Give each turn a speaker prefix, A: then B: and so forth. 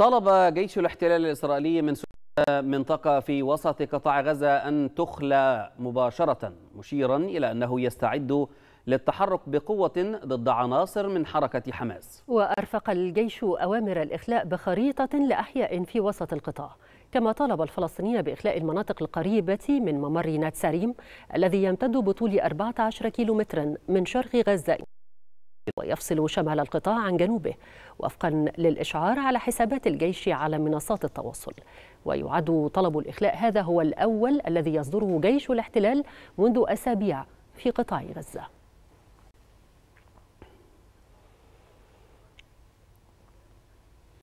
A: طلب جيش الاحتلال الإسرائيلي من منطقة في وسط قطاع غزة أن تخلى مباشرة مشيرا إلى أنه يستعد للتحرك بقوة ضد عناصر من حركة حماس
B: وأرفق الجيش أوامر الإخلاء بخريطة لأحياء في وسط القطاع كما طالب الفلسطينيين بإخلاء المناطق القريبة من ممر نات الذي يمتد بطول 14 كيلومترا من شرق غزة ويفصل شمال القطاع عن جنوبه وفقا للإشعار على حسابات الجيش على منصات التواصل ويعد طلب الإخلاء هذا هو الأول الذي يصدره جيش الاحتلال منذ أسابيع في قطاع غزة